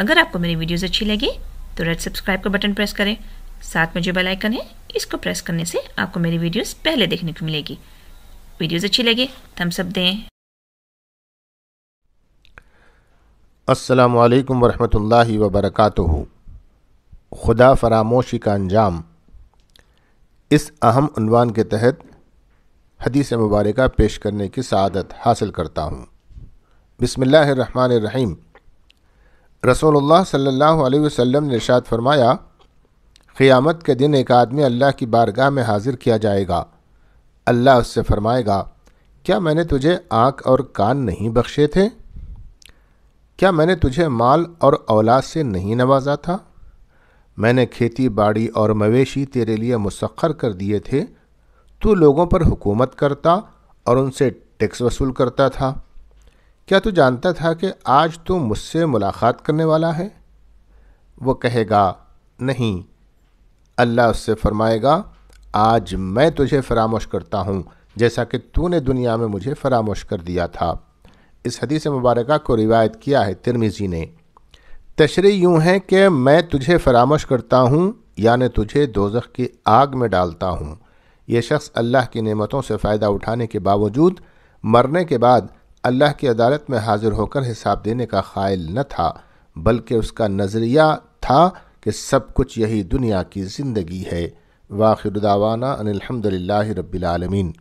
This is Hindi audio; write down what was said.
अगर आपको मेरी वीडियोस अच्छी लगी तो रेड सब्सक्राइब का बटन प्रेस करें साथ में जो बेल आइकन है इसको प्रेस करने से आपको मेरी वीडियोस पहले देखने को मिलेगी वीडियोस अच्छी लगे थम्स अप दें अस्सलाम वालेकुम वरहमतुल्लाहि खुदा फरामोशी का अंजाम इस अहम उनवान के तहत हदीस मुबारक पेश करने की सआदत हासिल करता हूँ बसमिल्लर रहीम रसोल्ला सल्ला अलैहि ने इरशाद फरमाया क़ियामत के दिन एक आदमी अल्लाह की बारगाह में हाज़िर किया जाएगा अल्लाह उससे फ़रमाएगा क्या मैंने तुझे आँख और कान नहीं बख्शे थे क्या मैंने तुझे माल और औलाद से नहीं नवाजा था मैंने खेती बाड़ी और मवेशी तेरे लिए मुसखर कर दिए थे तू लोगों पर हुकूमत करता और उनसे टैक्स वसूल करता था क्या तू जानता था कि आज तू मुझसे मुलाकात करने वाला है वो कहेगा नहीं अल्लाह उससे फरमाएगा आज मैं तुझे फरामोश करता हूँ जैसा कि तूने दुनिया में मुझे फरामोश कर दिया था इस हदीस मुबारक को रिवायत किया है तिरमिज़ी ने तशरी यूँ है कि मैं तुझे फरामोश करता हूँ यानि तुझे दोजख की आग में डालता हूँ यह शख्स अल्लाह की नेमतों से फ़ायदा उठाने के बावजूद मरने के बाद अल्लाह की अदालत में हाजिर होकर हिसाब देने का ख़ायल न था बल्कि उसका नज़रिया था कि सब कुछ यही दुनिया की ज़िंदगी है वाखिर दावाना अनिलहमदिल्ला रबीआलमीन